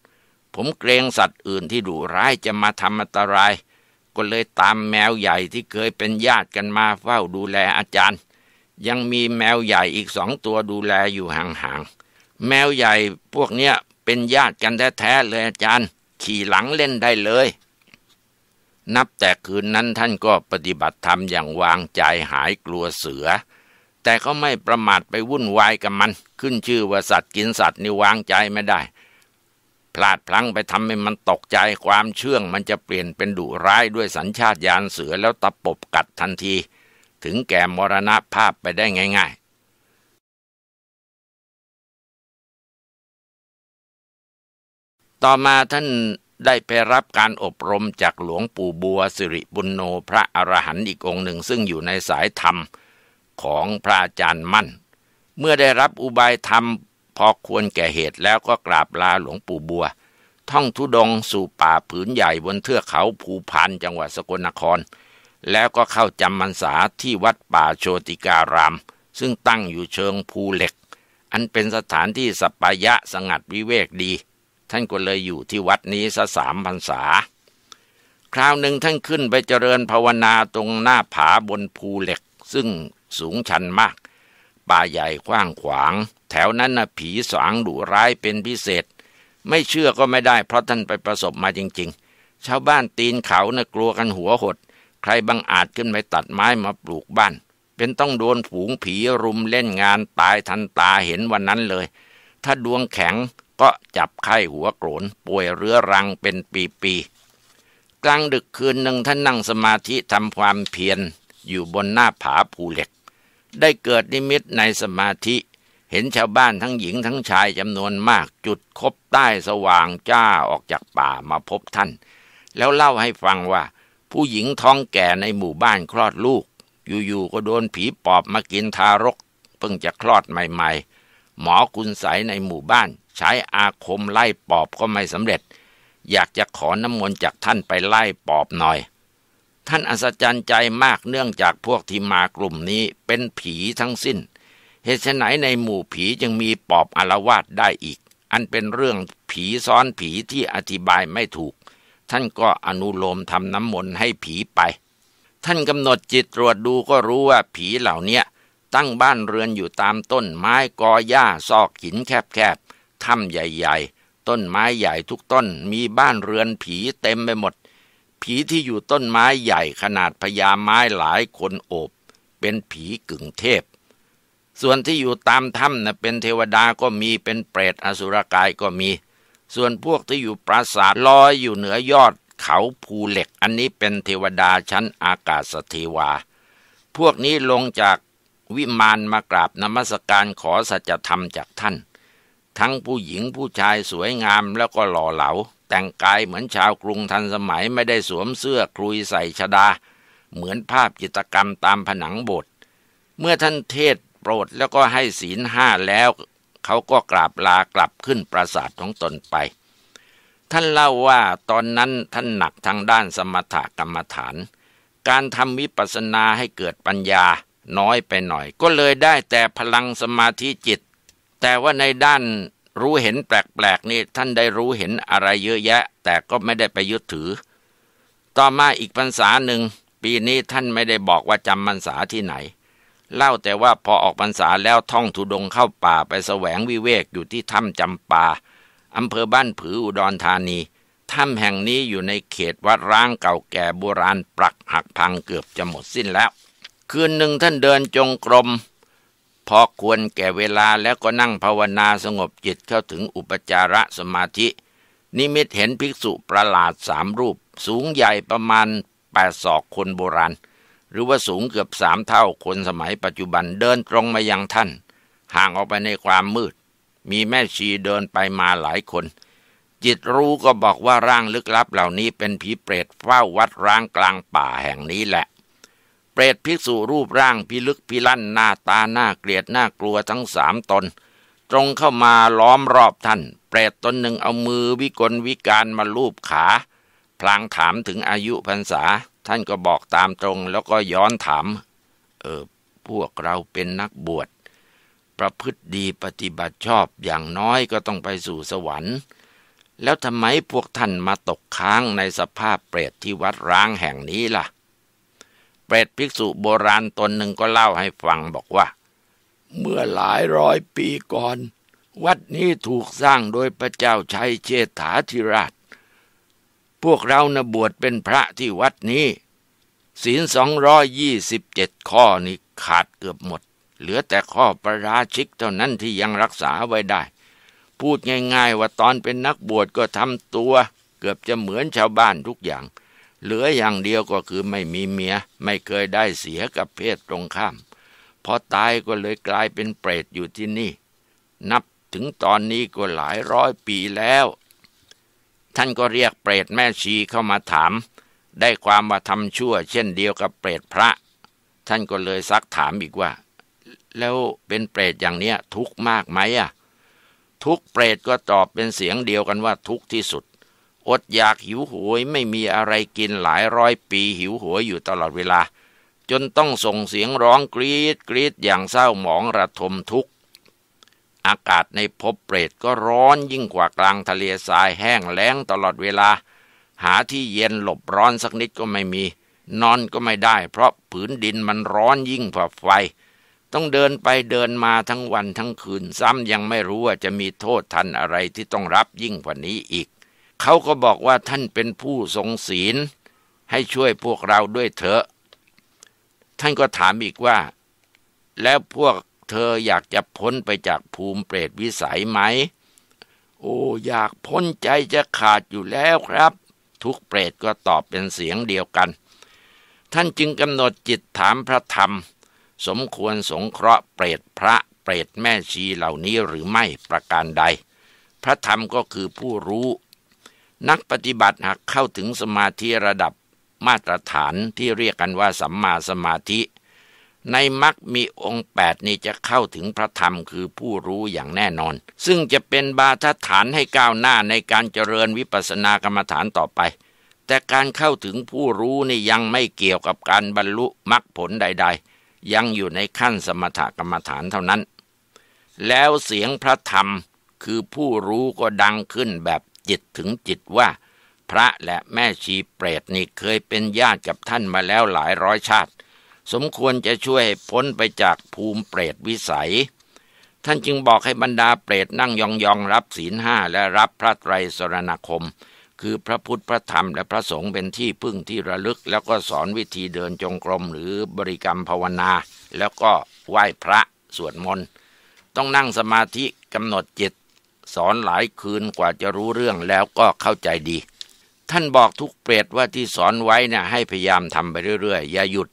ผมเกรงสัตว์อื่นที่ดุร้ายจะมาทำอันตรายก็เลยตามแมวใหญ่ที่เคยเป็นญาติกันมาเฝ้าดูแลอาจารย์ ยังมีแมวใหญ่อีกสองตัวดูแลอยู่ห่างๆแมวใหญ่พวกเนี้ยเป็นญาติกันแท้ๆเลยอาจารย์ ขี่หลังเล่นได้เลยนับแต่คืนนั้นท่านก็ปฏิบัติธรรมอย่างวางใจหายกลัวเสือ แต่ก็ไม่ประมาทไปวุ่นวายกับมัน ขึ้นชื่อว่าสัตว์กินสัตว์นี่วางใจไม่ได้ พลาดพลั้งไปทำให้มันตกใจความเชื่องมันจะเปลี่ยนเป็นดุร้ายด้วยสัญชาตญาณเสือแล้วตะปบกัดทันที ถึงแก่มรณะภาพไปได้ง่าย ๆ ต่อมาท่านได้ไปรับการอบรมจากหลวงปู่บัว สิริบุญโนพระอรหันต์อีกองหนึ่ง ซึ่งอยู่ในสายธรรม ของพระอาจารย์มั่น เมื่อได้รับอุบายธรรมพอควรแก่เหตุแล้วก็กราบลาหลวงปู่บัว ท่องทุดงสู่ป่าผืนใหญ่บนเทือกเขาภูพานจังหวัดสกลนคร แล้วก็เข้าจำมันสาที่วัดป่าโชติการาม ซึ่งตั้งอยู่เชิงภูเหล็ก อันเป็นสถานที่สัปปายะสงัดวิเวกดีท่านก็เลยอยู่ที่วัดนี้สัสามพรรษา คราวหนึ่งท่านขึ้นไปเจริญภาวนาตรงหน้าผาบนภูเหล็กซึ่งสูงชันมาก ป่าใหญ่กว้างขวาง แถวนั้นนะผีสางดุร้ายเป็นพิเศษ ไม่เชื่อก็ไม่ได้เพราะท่านไปประสบมาจริง ๆ ชาวบ้านตีนเขานะ่ะกลัวกันหัวหด ใครบังอาจขึ้นไปตัดไม้มาปลูกบ้าน เป็นต้องโดนผูงผีรุมเล่นงานตายทันตาเห็นวันนั้นเลย ถ้าดวงแข็งก็จับไข้หัวโกรนป่วยเรื้อรังเป็นปีๆกลางดึกคืนหนึ่งท่านนั่งสมาธิ ทำความเพียร อยู่บนหน้าผาภูเหล็ก ได้เกิดนิมิตในสมาธิ เห็นชาวบ้านทั้งหญิงทั้งชายจำนวนมากจุดคบใต้สว่างจ้าออกจากป่ามาพบท่าน แล้วเล่าให้ฟังว่า ผู้หญิงท้องแก่ในหมู่บ้านคลอดลูก อยู่ๆก็โดนผีปอบมากินทารก เพิ่งจะคลอดใหม่ๆ หมอคุณใสในหมู่บ้านใช้อาคมไล่ปอบก็ไม่สำเร็จ อยากจะขอน้ำมนต์จากท่านไปไล่ปอบหน่อย ท่านอัศจรรย์ใจมากเนื่องจากพวกที่มากลุ่มนี้เป็นผีทั้งสิ้น เหตุไฉนในหมู่ผีจึงมีปอบอารวาสได้อีก อันเป็นเรื่องผีซ้อนผีที่อธิบายไม่ถูก ท่านก็อนุโลมทำน้ำมนต์ให้ผีไป ท่านกำหนดจิตตรวจดูก็รู้ว่าผีเหล่านี้ตั้งบ้านเรือนอยู่ตามต้น ไม้กอหญ้าซอกหินแคบถ้ำใหญ่ ๆ ต้นไม้ใหญ่ทุกต้นมีบ้านเรือนผีเต็มไปหมด ผีที่อยู่ต้นไม้ใหญ่ขนาดพญาไม้หลายคนโอบ เป็นผีกึ่งเทพ ส่วนที่อยู่ตามถ้ำนะเป็นเทวดาก็มีเป็นเปรตอสุรกายก็มี ส่วนพวกที่อยู่ปราสาทลอยอยู่เหนือยอด เขาภูเหล็กอันนี้เป็นเทวดาชั้นอากาศเทวา พวกนี้ลงจากวิมานมากราบนมัสการขอสัจธรรมจากท่านทั้งผู้หญิงผู้ชายสวยงามแล้วก็หล่อเหลาแต่งกายเหมือนชาวกรุงทันสมัยไม่ได้สวมเสื้อคลุยใส่ชดา เหมือนภาพจิตกรรมตามผนังโบสถ์เมื่อท่านเทศโปรดแล้วก็ให้ศีลห้าแล้ว เขาก็กราบลากลับขึ้นปราสาทของตนไป ท่านเล่าว่าตอนนั้นท่านหนักทางด้านสมถกรรมฐาน การทำวิปัสสนาให้เกิดปัญญาน้อยไปหน่อย ก็เลยได้แต่พลังสมาธิจิตแต่ว่าในด้านรู้เห็นแปลกๆนี่ท่านได้รู้เห็นอะไรเยอะแยะ แต่ก็ไม่ได้ไปยึดถือ ต่อมาอีกพรรษาหนึ่ง ปีนี้ท่านไม่ได้บอกว่าจำพรรษาที่ไหน เล่าแต่ว่าพอออกพรรษาแล้วท่องทุดงเข้าป่าไปแสวงวิเวกอยู่ที่ถ้ำจำปาอำเภอบ้านผืออุดรธานีถ้ำแห่งนี้อยู่ในเขตวัดร้างเก่าแก่โบราณปรักหักพังเกือบจะหมดสิ้นแล้ว คืนหนึ่งท่านเดินจงกรมพอควรแก่เวลาแล้วก็นั่งภาวนาสงบจิตเข้าถึงอุปจารสมาธิ นิมิตเห็นภิกษุประหลาดสามรูป สูงใหญ่ประมาณแปดศอกคนโบราณหรือว่าสูงเกือบสามเท่าคนสมัยปัจจุบันเดินตรงมายังท่าน ห่างออกไปในความมืด มีแม่ชีเดินไปมาหลายคน จิตรู้ก็บอกว่าร่างลึกลับเหล่านี้เป็นผีเปรตเฝ้าวัดร้างกลางป่าแห่งนี้แหละเปรตภิกษุรูปร่างพิลึกพิลั่นหน้าตาหน้าเกลียดหน้ากลัวทั้งสามตน ตรงเข้ามาล้อมรอบท่านเปรตตนหนึ่งเอามือวิกลวิการมาลูบขา พลางถามถึงอายุพรรษา ท่านก็บอกตามตรงแล้วก็ย้อนถาม เออพวกเราเป็นนักบวช ประพฤติดีปฏิบัติชอบอย่างน้อยก็ต้องไปสู่สวรรค์ แล้วทำไมพวกท่านมาตกค้างในสภาพเปรตที่วัดร้างแห่งนี้ล่ะรตภิกษุโบราณตนหนึ่งก็เล่าให้ฟังบอกว่า เมื่อหลายร้อยปีก่อน วัดนี้ถูกสร้างโดยพระเจ้าชัยเชษฐาธิราช พวกเรานะบวชเป็นพระที่วัดนี้ ศีลสองร้อยยี่สิบเจ็ดข้อนี้ขาดเกือบหมด เหลือแต่ข้อประราชิกเท่านั้นที่ยังรักษาไว้ได้ พูดง่ายๆว่าตอนเป็นนักบวชก็ทำตัวเกือบจะเหมือนชาวบ้านทุกอย่างเหลืออย่างเดียวก็คือไม่มีเมีย ไม่เคยได้เสียกับเพศตรงข้ามพอตายก็เลยกลายเป็นเปรตอยู่ที่นี่ นับถึงตอนนี้ก็หลายร้อยปีแล้ว ท่านก็เรียกเปรตแม่ชีเข้ามาถาม ได้ความว่าทำชั่วเช่นเดียวกับเปรตพระ ท่านก็เลยซักถามอีกว่า แล้วเป็นเปรตอย่างเนี้ยทุกข์มากไหมอ่ะ ทุกเปรตก็ตอบเป็นเสียงเดียวกันว่าทุกข์ที่สุดอดอยากหิวโหวยไม่มีอะไรกินหลายร้อยปีหิวโหวยอยู่ตลอดเวลา จนต้องส่งเสียงร้องกรีดกรีดอย่างเศร้าหมองระทมทุกข์อากาศในภพเปรตก็ร้อนยิ่งกว่ากลางทะเลทรายแห้งแล้งตลอดเวลา หาที่เย็นหลบร้อนสักนิดก็ไม่มีนอนก็ไม่ได้เพราะผืนดินมันร้อนยิ่งกว่าไฟ ต้องเดินไปเดินมาทั้งวันทั้งคืนซ้ำยังไม่รู้ว่าจะมีโทษทันอะไรที่ต้องรับยิ่งกว่านี้อีกเขาก็บอกว่าท่านเป็นผู้ทรงศีล ให้ช่วยพวกเราด้วยเถอะท่านก็ถามอีกว่า แล้วพวกเธออยากจะพ้นไปจากภูมิเปรตวิสัยไหม โอ้อยากพ้นใจจะขาดอยู่แล้วครับ ทุกเปรตก็ตอบเป็นเสียงเดียวกัน ท่านจึงกำหนดจิตถามพระธรรม สมควรสงเคราะห์เปรตพระเปรตแม่ชีเหล่านี้หรือไม่ประการใด พระธรรมก็คือผู้รู้นักปฏิบัติหากเข้าถึงสมาธิระดับมาตรฐานที่เรียกกันว่าสัมมาสมาธิ ในมรรคมีองค์8นี่จะเข้าถึงพระธรรมคือผู้รู้อย่างแน่นอน ซึ่งจะเป็นบาทฐานให้ก้าวหน้าในการเจริญวิปัสสนากรรมฐานต่อไป แต่การเข้าถึงผู้รู้นี่ยังไม่เกี่ยวกับการบรรลุมรรคผลใด ๆ ยังอยู่ในขั้นสมถกรรมฐานเท่านั้น แล้วเสียงพระธรรมคือผู้รู้ก็ดังขึ้นแบบจิตถึงจิตว่า พระและแม่ชีเปรตนี่เคยเป็นญาติกับท่านมาแล้วหลายร้อยชาติ สมควรจะช่วยพ้นไปจากภูมิเปรตวิสัย ท่านจึงบอกให้บรรดาเปรตนั่งยองๆรับศีลห้าและรับพระไตรสรณคม คือพระพุทธพระธรรมและพระสงฆ์เป็นที่พึ่งที่ระลึก แล้วก็สอนวิธีเดินจงกรมหรือบริกรรมภาวนา แล้วก็ไหว้พระสวดมนต์ต้องนั่งสมาธิกำหนดจิตสอนหลายคืนกว่าจะรู้เรื่องแล้วก็เข้าใจดี ท่านบอกทุกเปรตว่าที่สอนไว้นะ่ะให้พยายามทำไปเรื่อยๆอย่าหยุด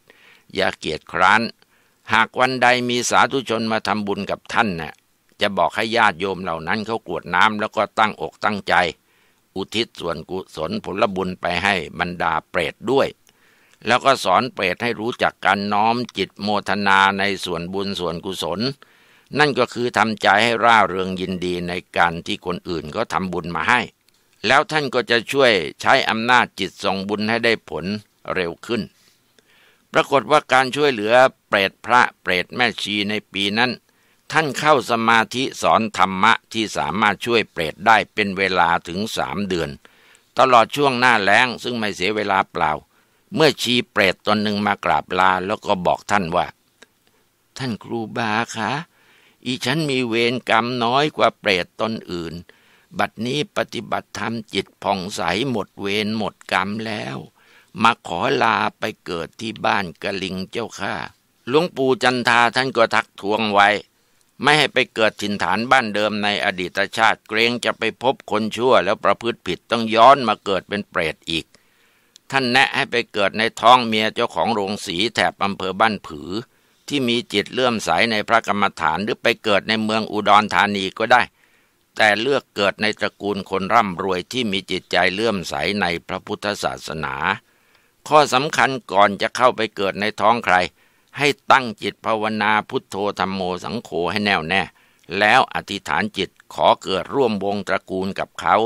อย่าเกียจคร้านหากวันใดมีสาธุชนมาทำบุญกับท่านนะ่ะจะบอกให้ญาติโยมเหล่านั้นเขากรวดน้ำแล้วก็ตั้งอกตั้งใจ อุทิศส่วนกุศลผลบุญไปให้บรรดาเปรตด้วย แล้วก็สอนเปรตให้รู้จักการน้อมจิตโมทนาในส่วนบุญส่วนกุศลนั่นก็คือทำใจให้ร่าเริงยินดีในการที่คนอื่นก็ทำบุญมาให้ แล้วท่านก็จะช่วยใช้อำนาจจิตส่งบุญให้ได้ผลเร็วขึ้น ปรากฏว่าการช่วยเหลือเปรตพระเปรตแม่ชีในปีนั้น ท่านเข้าสมาธิสอนธรรมะที่สามารถช่วยเปรตได้เป็นเวลาถึงสามเดือน ตลอดช่วงหน้าแล้งซึ่งไม่เสียเวลาเปล่า เมื่อชีเปรตตนหนึ่งมากราบลาแล้วก็บอกท่านว่า ท่านครูบาคะอีฉันมีเวรกรรมน้อยกว่าเปรตตนอื่น บัดนี้ปฏิบัติธรรมจิตผ่องใส หมดเวรหมดกรรมแล้ว มาขอลาไปเกิดที่บ้านกะลิงเจ้าข้า หลวงปู่จันทาท่านก็ทักทวงไว้ ไม่ให้ไปเกิดถิ่นฐานบ้านเดิมในอดีตชาติเกรงจะไปพบคนชั่วแล้วประพฤติผิดต้องย้อนมาเกิดเป็นเปรตอีก ท่านแนะให้ไปเกิดในท้องเมียเจ้าของโรงสีแถบอำเภอบ้านผือที่มีจิตเลื่อมใสในพระกรรมฐานหรือไปเกิดในเมืองอุดรธานีก็ได้ แต่เลือกเกิดในตระกูลคนร่ำรวยที่มีจิตใจเลื่อมใสในพระพุทธศาสนา ข้อสำคัญก่อนจะเข้าไปเกิดในท้องใคร ให้ตั้งจิตภาวนาพุทโธธรรมโมสังโฆให้แน่วแน่ แล้วอธิษฐานจิตขอเกิดร่วมวงตระกูลกับเขา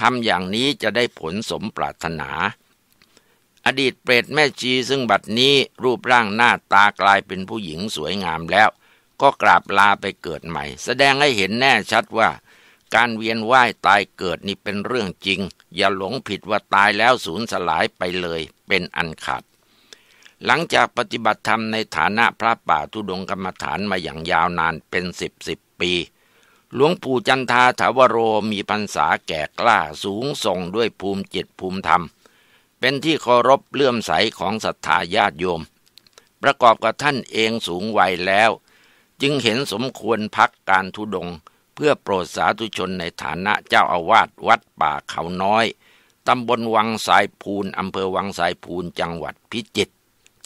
ทำอย่างนี้จะได้ผลสมปรารถนาอดีตเปรตแม่ชีซึ่งบัดนี้รูปร่างหน้าตากลายเป็นผู้หญิงสวยงามแล้ว ก็กราบลาไปเกิดใหม่ แสดงให้เห็นแน่ชัดว่า การเวียนว่ายตายเกิดนี่เป็นเรื่องจริง อย่าหลงผิดว่าตายแล้วสูญสลายไปเลย เป็นอันขาดหลังจากปฏิบัติธรรมในฐานะพระป่าทุดงกรรมฐานมาอย่างยาวนานเป็นสิบสิบปีหลวงปู่จันทาถาวโรมีพรรษาแก่กล้าสูงส่งด้วยภูมิจิตภูมิธรรมเป็นที่เคารพเลื่อมใสของศรัทธาญาติโยม ประกอบกับท่านเองสูงวัยแล้ว จึงเห็นสมควรพักการทุดง เพื่อโปรดสาธุชนในฐานะเจ้าอาวาสวัดป่าเขาน้อย ตำบลวังสายภูน อำเภอวังสายภูน จังหวัดพิจิตร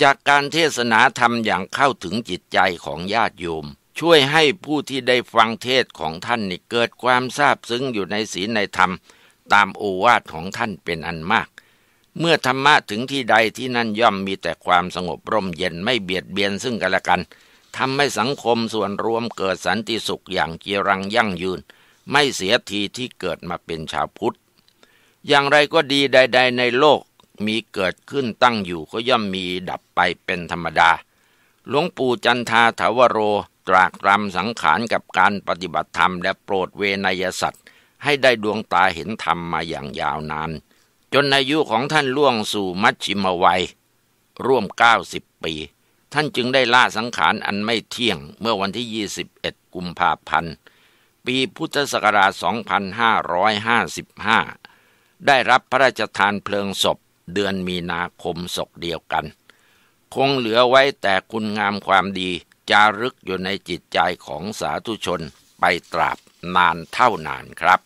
จากการเทศนาธรรมอย่างเข้าถึงจิตใจของญาติโยม ช่วยให้ผู้ที่ได้ฟังเทศของท่านนี่เกิดความซาบซึ้งอยู่ในศีลในธรรม ตามโอวาทของท่านเป็นอันมากเมื่อธรรมะถึงที่ใดที่นั่นย่อมมีแต่ความสงบร่มเย็นไม่เบียดเบียนซึ่งกันและกันทำให้สังคมส่วนรวมเกิดสันติสุขอย่างกีรังยั่งยืน ไม่เสียทีที่เกิดมาเป็นชาวพุทธ อย่างไรก็ดีใดๆในโลกมีเกิดขึ้นตั้งอยู่ก็ย่อมมีดับไปเป็นธรรมดา หลวงปู่จันทาถาวโรตรากรำสังขารกับการปฏิบัติธรรมและโปรดเวนยสัตว์ ให้ได้ดวงตาเห็นธรรมมาอย่างยาวนานจนอายุของท่านล่วงสู่มัชชิมวัย ร่วมเก้าสิบปี ท่านจึงได้ล่าสังขารอันไม่เที่ยงเมื่อวันที่ 21 กุมภาพันธ์ปีพุทธศักราช2555 ได้รับพระราชทานเพลิงศพเดือนมีนาคมศกเดียวกัน คงเหลือไว้แต่คุณงามความดีจารึกอยู่ในจิตใจของสาธุชนไปตราบนานเท่านานครับ